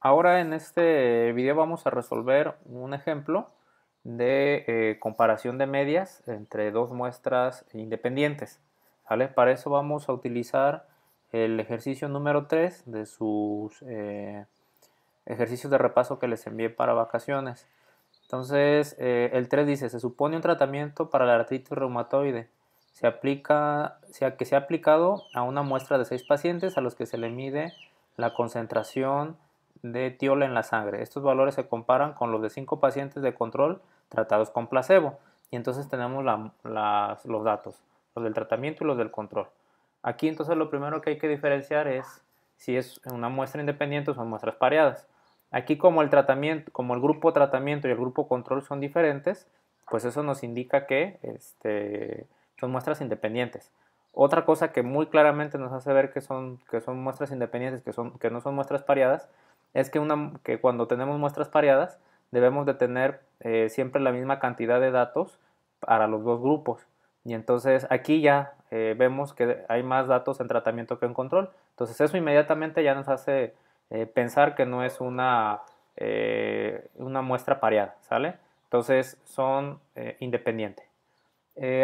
Ahora en este video vamos a resolver un ejemplo de eh, comparación de medias entre dos muestras independientes. Para eso vamos a utilizar el ejercicio número 3 de sus eh, ejercicios de repaso que les envié para vacaciones. Entonces, eh, el 3 dice, se supone un tratamiento para la artritis reumatoide. Se aplica, sea, que se ha aplicado a una muestra de 6 pacientes a los que se le mide la concentración de tiola en la sangre. Estos valores se comparan con los de cinco pacientes de control tratados con placebo. Y entonces tenemos los datos, los del tratamiento y los del control. Aquí entonces lo primero que hay que diferenciar es si es una muestra independiente o son muestras pareadas. Aquí como el tratamiento, como el grupo tratamiento y el grupo control son diferentes, pues eso nos indica que este, son muestras independientes. Otra cosa que muy claramente nos hace ver que son, que son muestras independientes, que, son, que no son muestras pareadas, es que, una, que cuando tenemos muestras pareadas debemos de tener eh, siempre la misma cantidad de datos para los dos grupos. Y entonces aquí ya eh, vemos que hay más datos en tratamiento que en control. Entonces eso inmediatamente ya nos hace eh, pensar que no es una, una muestra pareada, ¿sale? Entonces son independientes.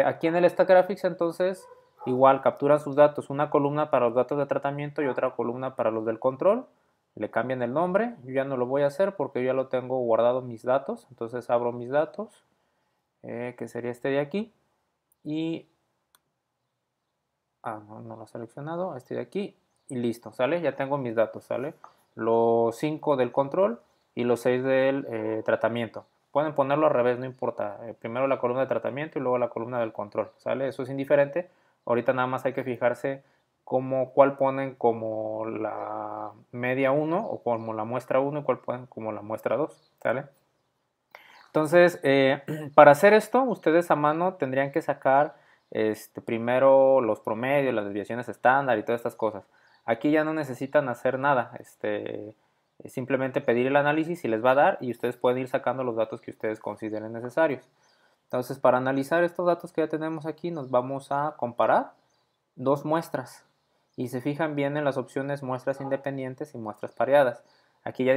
aquí en el Stack Graphics entonces igual capturan sus datos, una columna para los datos de tratamiento y otra columna para los del control le cambian el nombre, yo ya no lo voy a hacer porque ya lo tengo guardado mis datos, entonces abro mis datos, eh, que sería este de aquí, y... Ah, no, lo he seleccionado, este de aquí, y listo, ¿sale? Ya tengo mis datos, ¿sale? Los 5 del control y los 6 del eh, tratamiento. Pueden ponerlo al revés, no importa. Eh, primero la columna de tratamiento y luego la columna del control, ¿sale? Eso es indiferente. Ahorita nada más hay que fijarse como cuál ponen como la media 1 o como la muestra 1 y cuál ponen como la muestra 2, Entonces, eh, para hacer esto, ustedes a mano tendrían que sacar este, primero los promedios, las desviaciones estándar y todas estas cosas. Aquí ya no necesitan hacer nada, este, simplemente pedir el análisis y les va a dar y ustedes pueden ir sacando los datos que ustedes consideren necesarios. Entonces, para analizar estos datos que ya tenemos aquí, nos vamos a comparar dos muestras y se fijan bien en las opciones muestras independientes y muestras pareadas. Aquí ya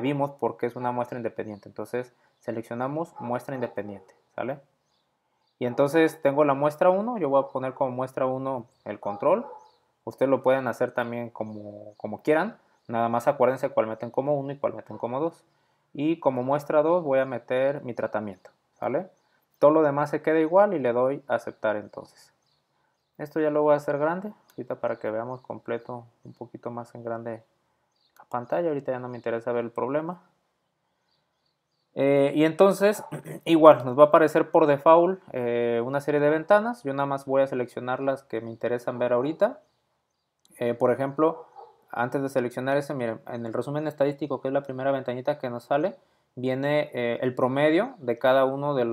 vimos por qué es una muestra independiente. Entonces seleccionamos muestra independiente, ¿sale? Y entonces tengo la muestra 1, yo voy a poner como muestra 1 el control. Ustedes lo pueden hacer también como, como quieran. Nada más acuérdense cuál meten como 1 y cuál meten como 2. Y como muestra 2 voy a meter mi tratamiento, ¿sale? Todo lo demás se queda igual y le doy aceptar entonces. Esto ya lo voy a hacer grande para que veamos completo un poquito más en grande la pantalla, ahorita ya no me interesa ver el problema. Eh, y entonces, igual, nos va a aparecer por default eh, una serie de ventanas. Yo nada más voy a seleccionar las que me interesan ver ahorita. Eh, por ejemplo, antes de seleccionar ese, miren, en el resumen estadístico, que es la primera ventanita que nos sale, viene el promedio de cada una de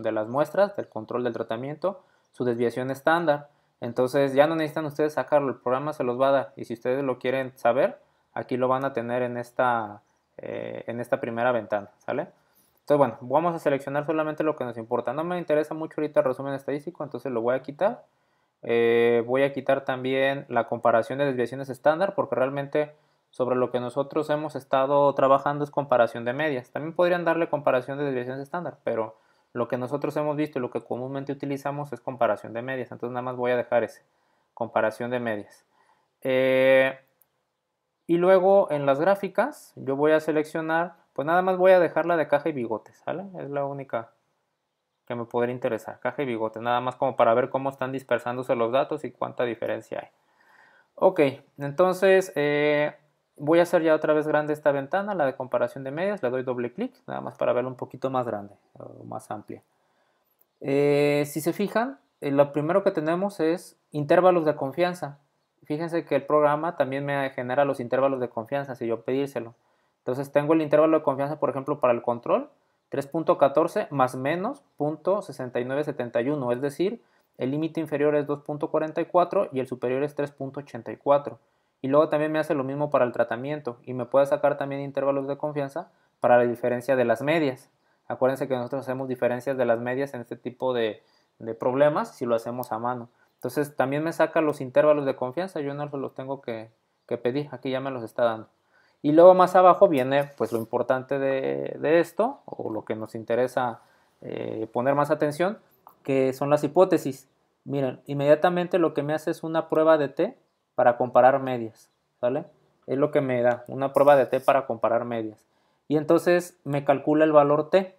de las muestras, del control del tratamiento, su desviación estándar. Entonces ya no necesitan ustedes sacarlo, el programa se los va a dar. Y si ustedes lo quieren saber, aquí lo van a tener en esta, eh, en esta primera ventana, ¿sale? Entonces, bueno, vamos a seleccionar solamente lo que nos importa. No me interesa mucho ahorita el resumen estadístico, entonces lo voy a quitar. Eh, voy a quitar también la comparación de desviaciones estándar, porque realmente sobre lo que nosotros hemos estado trabajando es comparación de medias. También podrían darle comparación de desviaciones estándar, pero lo que nosotros hemos visto y lo que comúnmente utilizamos es comparación de medias. Entonces nada más voy a dejar ese. Comparación de medias. Eh, y luego en las gráficas yo voy a seleccionar, pues nada más voy a dejar la de caja y bigotes, ¿sale? Es la única que me podría interesar, caja y bigotes, nada más como para ver cómo están dispersándose los datos y cuánta diferencia hay. Ok, entonces eh, voy a hacer ya otra vez grande esta ventana, la de comparación de medias, le doy doble clic, nada más para verla un poquito más grande o más amplia. Eh, si se fijan, eh, lo primero que tenemos es intervalos de confianza. Fíjense que el programa también me genera los intervalos de confianza si yo pedírselo. Entonces tengo el intervalo de confianza, por ejemplo, para el control, 3.14 más menos .6971. es decir, el límite inferior es 2.44 y el superior es 3.84. Y luego también me hace lo mismo para el tratamiento y me puede sacar también intervalos de confianza para la diferencia de las medias. Acuérdense que nosotros hacemos diferencias de las medias en este tipo de, problemas si lo hacemos a mano. Entonces también me saca los intervalos de confianza, yo no los tengo que, pedir, aquí ya me los está dando. Y luego más abajo viene pues lo importante de, esto, o lo que nos interesa eh, poner más atención, que son las hipótesis. Miren, inmediatamente lo que me hace es una prueba de T para comparar medias, sale, Es lo que me da, una prueba de t para comparar medias. Y entonces me calcula el valor t.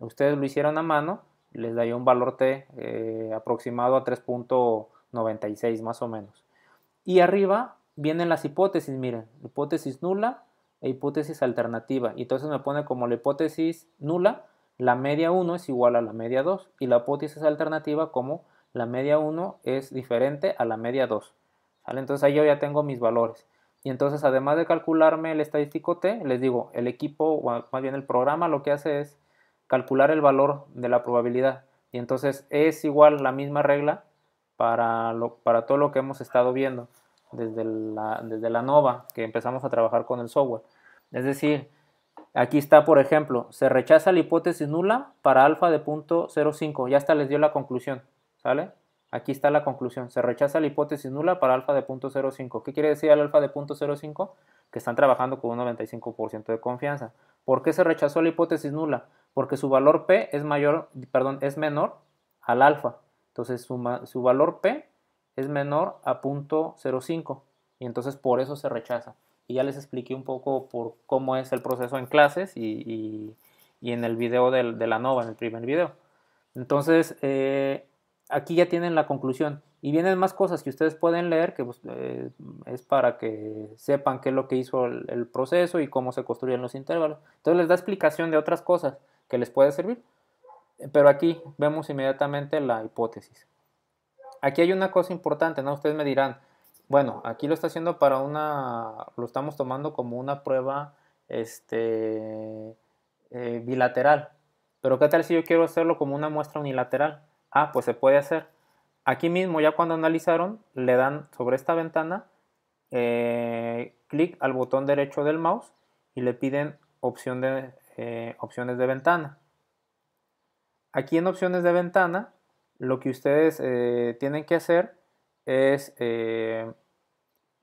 Ustedes lo hicieron a mano, les daría un valor t eh, aproximado a 3.96 más o menos. Y arriba vienen las hipótesis, miren, hipótesis nula e hipótesis alternativa. Y entonces me pone como la hipótesis nula, la media 1 es igual a la media 2 y la hipótesis alternativa como la media 1 es diferente a la media 2. Entonces ahí yo ya tengo mis valores. Y entonces además de calcularme el estadístico T, les digo, el equipo, o más bien el programa lo que hace es calcular el valor de la probabilidad. Y entonces es igual la misma regla para, para todo lo que hemos estado viendo desde la, desde la NOVA, que empezamos a trabajar con el software. Es decir, aquí está, por ejemplo, se rechaza la hipótesis nula para alfa de punto 0.5. Ya hasta les dio la conclusión, ¿sale? Aquí está la conclusión. Se rechaza la hipótesis nula para alfa de .05, ¿Qué quiere decir al alfa de .05? Que están trabajando con un 95% de confianza. ¿Por qué se rechazó la hipótesis nula? Porque su valor P es mayor, perdón, es menor al alfa. Entonces su, su valor P es menor a .05 y entonces por eso se rechaza. Y ya les expliqué un poco por cómo es el proceso en clases y, en el video de la NOVA, en el primer video. Entonces, eh, aquí ya tienen la conclusión. Y vienen más cosas que ustedes pueden leer, que pues, eh, es para que sepan qué es lo que hizo el, proceso y cómo se construyen los intervalos. Entonces les da explicación de otras cosas que les puede servir. Pero aquí vemos inmediatamente la hipótesis. Aquí hay una cosa importante, ¿no? Ustedes me dirán, bueno, aquí lo está haciendo para una, lo estamos tomando como una prueba este, eh, bilateral. Pero ¿qué tal si yo quiero hacerlo como una muestra unilateral? Ah, pues se puede hacer. Aquí mismo, ya cuando analizaron, le dan sobre esta ventana eh, clic al botón derecho del mouse y le piden opción de, eh, opciones de ventana. Aquí en opciones de ventana, lo que ustedes eh, tienen que hacer es,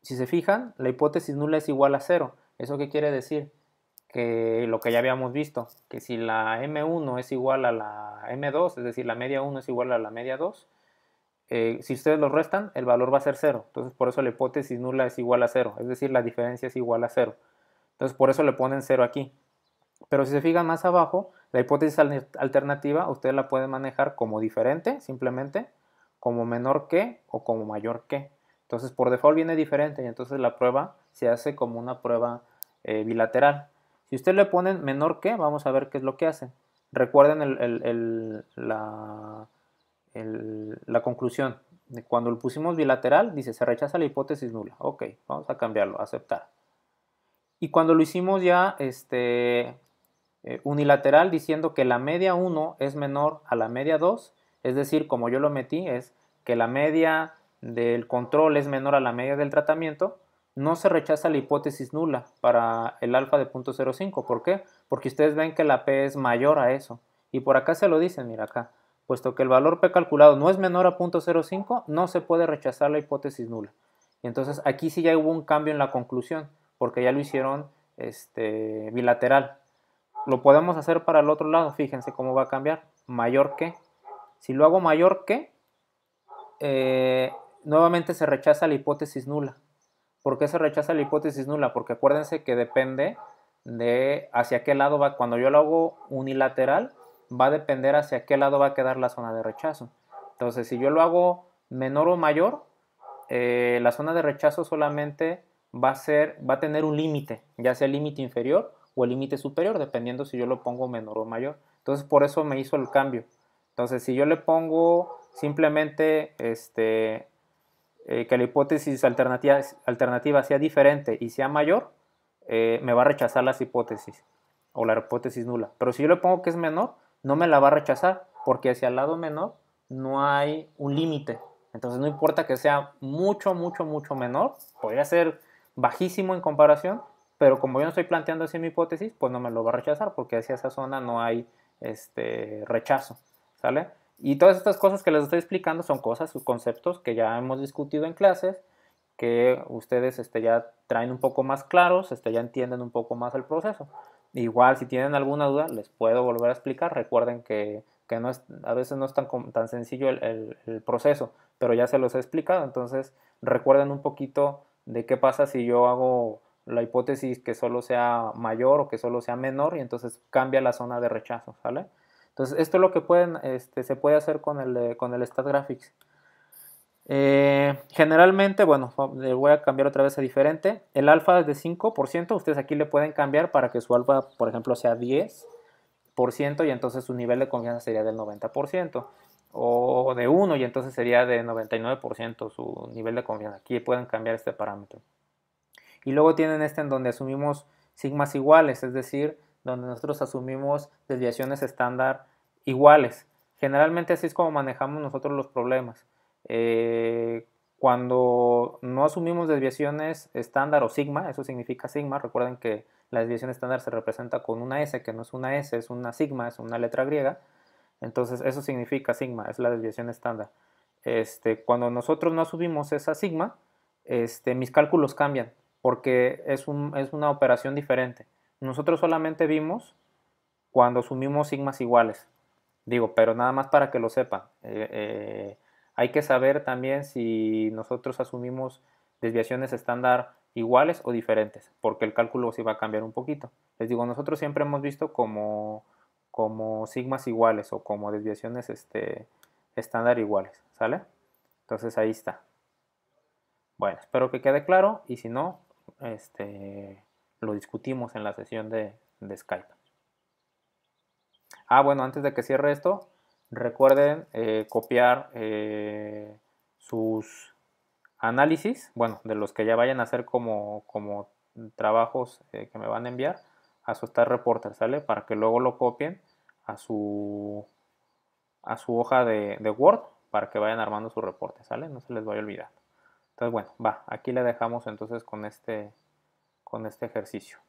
si se fijan, la hipótesis nula es igual a cero. ¿Eso qué quiere decir? que lo que ya habíamos visto, que si la M1 es igual a la M2, es decir, la media 1 es igual a la media 2, eh, si ustedes lo restan, el valor va a ser 0. Entonces, por eso la hipótesis nula es igual a 0, es decir, la diferencia es igual a 0. Entonces, por eso le ponen 0 aquí. Pero si se fijan más abajo, la hipótesis alternativa ustedes la pueden manejar como diferente, simplemente, como menor que o como mayor que. Entonces, por default viene diferente y entonces la prueba se hace como una prueba eh, bilateral. Si usted le ponen menor que, vamos a ver qué es lo que hace. Recuerden la, conclusión. Cuando lo pusimos bilateral, dice se rechaza la hipótesis nula. Ok, vamos a cambiarlo, aceptar. Y cuando lo hicimos ya este, eh, unilateral, diciendo que la media 1 es menor a la media 2, es decir, como yo lo metí, es que la media del control es menor a la media del tratamiento, no se rechaza la hipótesis nula para el alfa de 0.05. ¿Por qué? Porque ustedes ven que la P es mayor a eso. Y por acá se lo dicen, mira acá. Puesto que el valor P calculado no es menor a 0.05, no se puede rechazar la hipótesis nula. Y entonces aquí sí ya hubo un cambio en la conclusión, porque ya lo hicieron este, bilateral. Lo podemos hacer para el otro lado, fíjense cómo va a cambiar. Mayor que. Si lo hago mayor que, eh, nuevamente se rechaza la hipótesis nula. ¿Por qué se rechaza la hipótesis nula? Porque acuérdense que depende de hacia qué lado va, cuando yo lo hago unilateral, va a depender hacia qué lado va a quedar la zona de rechazo. Entonces, si yo lo hago menor o mayor, eh, la zona de rechazo solamente va a, ser, va a tener un límite, ya sea el límite inferior o el límite superior, dependiendo si yo lo pongo menor o mayor. Entonces, por eso me hizo el cambio. Entonces, si yo le pongo simplemente este, eh, que la hipótesis alternativa, alternativa, sea diferente y sea mayor, eh, me va a rechazar las hipótesis o la hipótesis nula. Pero si yo le pongo que es menor, no me la va a rechazar porque hacia el lado menor no hay un límite. Entonces no importa que sea mucho, mucho, mucho menor, podría ser bajísimo en comparación, pero como yo no estoy planteando así mi hipótesis, pues no me lo va a rechazar porque hacia esa zona no hay este rechazo, ¿sale? Y todas estas cosas que les estoy explicando son cosas, sus conceptos que ya hemos discutido en clases, que ustedes este, ya traen un poco más claros, este, ya entienden un poco más el proceso. Igual, si tienen alguna duda, les puedo volver a explicar. Recuerden que, a veces no es tan, tan sencillo el, proceso, pero ya se los he explicado. Entonces, recuerden un poquito de qué pasa si yo hago la hipótesis que solo sea mayor o que solo sea menor y entonces cambia la zona de rechazo, ¿sale? Entonces, esto es lo que pueden, este, se puede hacer con el, eh, con el StatGraphics. Eh, generalmente, bueno, le voy a cambiar otra vez a diferente. El alfa es de 5%, ustedes aquí le pueden cambiar para que su alfa, por ejemplo, sea 10% y entonces su nivel de confianza sería del 90%. O de 1 y entonces sería de 99% su nivel de confianza. Aquí pueden cambiar este parámetro. Y luego tienen este en donde asumimos sigmas iguales, es decir, donde nosotros asumimos desviaciones estándar iguales. Generalmente así es como manejamos nosotros los problemas. Eh, cuando no asumimos desviaciones estándar o sigma, eso significa sigma, recuerden que la desviación estándar se representa con una S, que no es una S, es una sigma, es una letra griega, entonces eso significa sigma, es la desviación estándar. Este, cuando nosotros no asumimos esa sigma, este, mis cálculos cambian, porque es una operación diferente. Nosotros solamente vimos cuando asumimos sigmas iguales. Digo, pero nada más para que lo sepan. Eh, eh, hay que saber también si nosotros asumimos desviaciones estándar iguales o diferentes, porque el cálculo sí va a cambiar un poquito. Les digo, nosotros siempre hemos visto como, como sigmas iguales o como desviaciones este, estándar iguales, ¿sale? Entonces ahí está. Bueno, espero que quede claro y si no, este, lo discutimos en la sesión de, Skype. Ah, bueno, antes de que cierre esto, recuerden eh, copiar eh, sus análisis, bueno, de los que ya vayan a hacer como, como trabajos eh, que me van a enviar a su Star Reporter, ¿sale? Para que luego lo copien a su, a su hoja de, Word para que vayan armando su reporte, ¿sale? No se les vaya a olvidar. Entonces, bueno, va, aquí le dejamos entonces con este con este ejercicio.